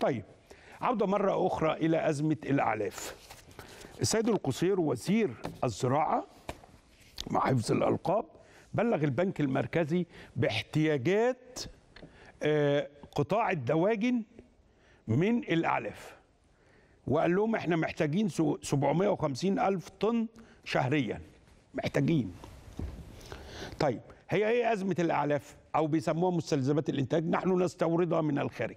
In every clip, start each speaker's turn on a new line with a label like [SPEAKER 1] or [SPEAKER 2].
[SPEAKER 1] طيب عودة مرة أخرى إلى أزمة الأعلاف السيد القصير وزير الزراعة مع حفظ الألقاب بلغ البنك المركزي باحتياجات آه، قطاع الدواجن من الأعلاف وقال لهم احنا محتاجين 750 ألف طن شهريا محتاجين طيب هي ايه أزمة الأعلاف أو بيسموها مستلزمات الإنتاج نحن نستوردها من الخارج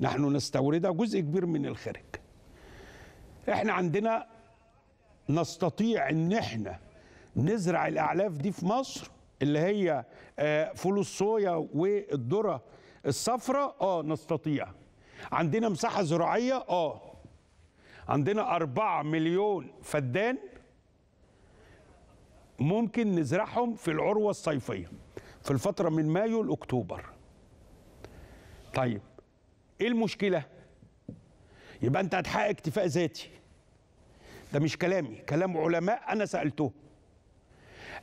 [SPEAKER 1] نحن نستوردها جزء كبير من الخارج احنا عندنا نستطيع ان احنا نزرع الاعلاف دي في مصر اللي هي آه، فول الصويا والذره الصفراء اه نستطيع عندنا مساحه زراعيه اه عندنا 4 مليون فدان ممكن نزرعهم في العروه الصيفيه في الفتره من مايو لاكتوبر طيب ايه المشكله يبقى انت هتحقق اكتفاء ذاتي ده مش كلامي كلام علماء انا سالته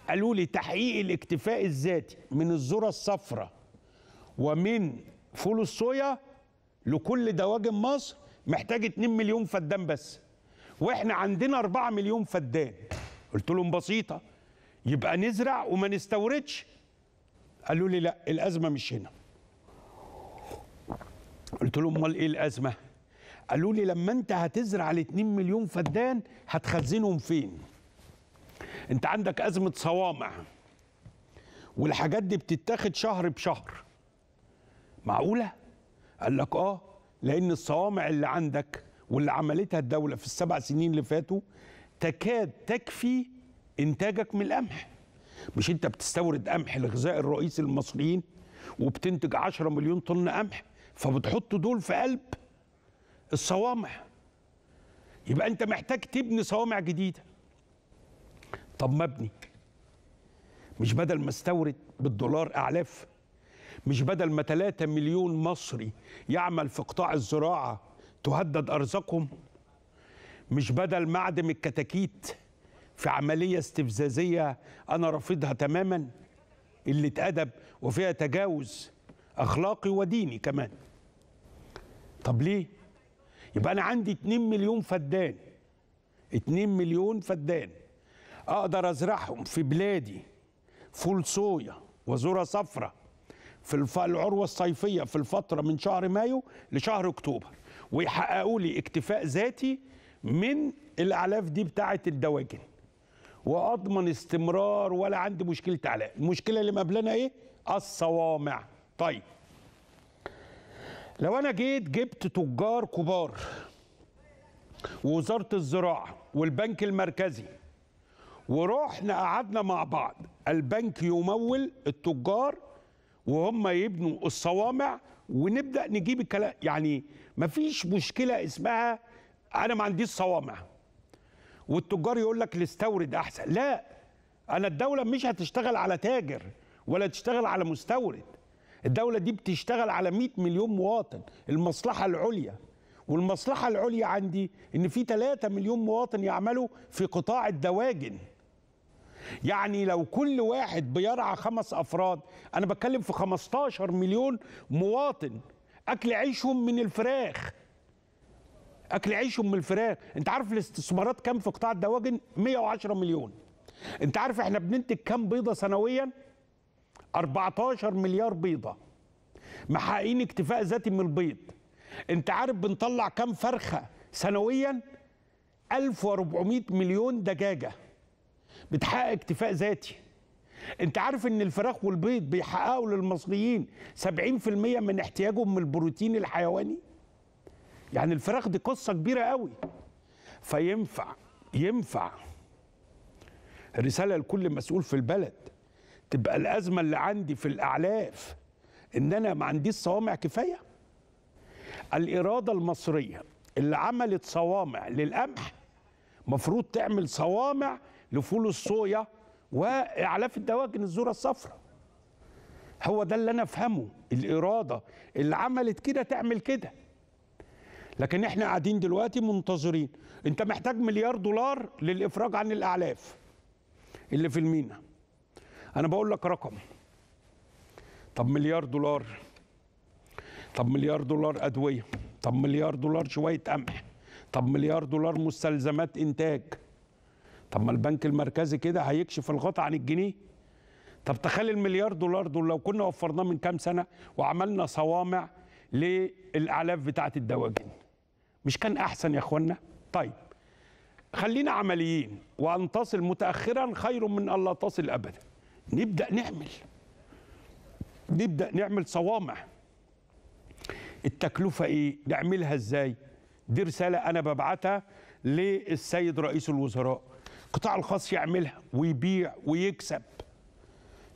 [SPEAKER 1] قالوا لي تحقيق الاكتفاء الذاتي من الذره الصفراء ومن فول الصويا لكل دواجن مصر محتاج 2 مليون فدان بس واحنا عندنا 4 مليون فدان قلت لهم بسيطه يبقى نزرع وما نستوردش قالوا لي لا الازمه مش هنا قلت لهم امال ايه الازمه قالوا لي لما انت هتزرع ال 2 مليون فدان هتخزنهم فين انت عندك ازمه صوامع والحاجات دي بتتاخد شهر بشهر معقوله قال لك اه لان الصوامع اللي عندك واللي عملتها الدوله في السبع سنين اللي فاتوا تكاد تكفي انتاجك من القمح مش انت بتستورد قمح الغذاء الرئيسي للمصريين وبتنتج 10 مليون طن قمح فبتحط دول في قلب الصوامع يبقى انت محتاج تبني صوامع جديده طب ما ابني مش بدل ما استورد بالدولار اعلاف مش بدل ما 3 مليون مصري يعمل في قطاع الزراعه تهدد ارزاقهم مش بدل ما اعدم الكتاكيت في عمليه استفزازيه انا رافضها تماما اللي اتأدب وفيها تجاوز اخلاقي وديني كمان طب ليه يبقى انا عندي 2 مليون فدان 2 مليون فدان اقدر ازرعهم في بلادي فول صويا وذره صفراء في العروه الصيفيه في الفتره من شهر مايو لشهر اكتوبر ويحققوا لي اكتفاء ذاتي من الاعلاف دي بتاعه الدواجن واضمن استمرار ولا عندي مشكله علاء المشكله اللي مبلنا ايه الصوامع طيب لو انا جيت جبت تجار كبار ووزاره الزراعه والبنك المركزي ورحنا قعدنا مع بعض البنك يمول التجار وهم يبنوا الصوامع ونبدا نجيب الكلام يعني مفيش مشكله اسمها انا ما عنديش صوامع والتجار يقول لك نستورد احسن لا انا الدوله مش هتشتغل على تاجر ولا تشتغل على مستورد الدولة دي بتشتغل على 100 مليون مواطن المصلحة العليا والمصلحة العليا عندي إن في 3 مليون مواطن يعملوا في قطاع الدواجن يعني لو كل واحد بيرعى خمس أفراد أنا بتكلم في 15 مليون مواطن أكل عيشهم من الفراخ أكل عيشهم من الفراخ أنت عارف الاستثمارات كام في قطاع الدواجن 110 مليون أنت عارف إحنا بننتج كام بيضة سنوياً 14 مليار بيضه محققين اكتفاء ذاتي من البيض انت عارف بنطلع كام فرخه سنويا 1400 مليون دجاجه بتحقق اكتفاء ذاتي انت عارف ان الفراخ والبيض بيحققوا للمصريين 70% من احتياجهم من البروتين الحيواني يعني الفراخ دي قصه كبيره قوي فينفع ينفع رساله لكل مسؤول في البلد تبقى الازمه اللي عندي في الاعلاف ان انا ما عنديش صوامع كفايه الاراده المصريه اللي عملت صوامع للقمح مفروض تعمل صوامع لفول الصويا واعلاف الدواجن الذره الصفراء هو ده اللي انا افهمه الاراده اللي عملت كده تعمل كده لكن احنا قاعدين دلوقتي منتظرين انت محتاج مليار دولار للافراج عن الاعلاف اللي في المينا انا بقول لك رقم طب مليار دولار طب مليار دولار ادويه طب مليار دولار شويه قمح طب مليار دولار مستلزمات انتاج طب ما البنك المركزي كده هيكشف الغطا عن الجنيه طب تخيل المليار دولار دول لو كنا وفرناه من كام سنه وعملنا صوامع للاعلاف بتاعه الدواجن مش كان احسن يا اخوانا طيب خلينا عمليين وان تصل متاخرا خير من ان لا تصل ابدا نبدا نعمل نبدا نعمل صوامع التكلفه ايه نعملها ازاي دي رساله انا ببعتها للسيد رئيس الوزراء القطاع الخاص يعملها ويبيع ويكسب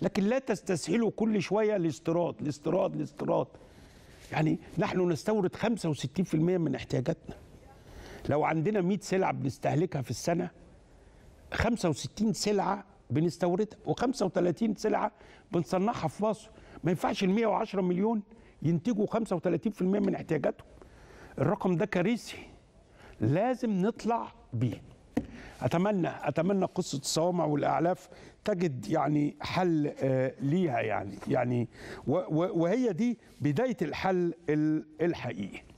[SPEAKER 1] لكن لا تستسهلوا كل شويه الاستيراد الاستيراد الاستيراد يعني نحن نستورد 65% من احتياجاتنا لو عندنا 100 سلعه بنستهلكها في السنه 65 سلعه بنستوردها و35 سلعه بنصنعها في مصر ما ينفعش ال 110 مليون ينتجوا 35% من احتياجاتهم الرقم ده كارثي لازم نطلع بيه اتمنى اتمنى قصه الصوامع والاعلاف تجد يعني حل آه، ليها يعني يعني وهي دي بدايه الحل الحقيقي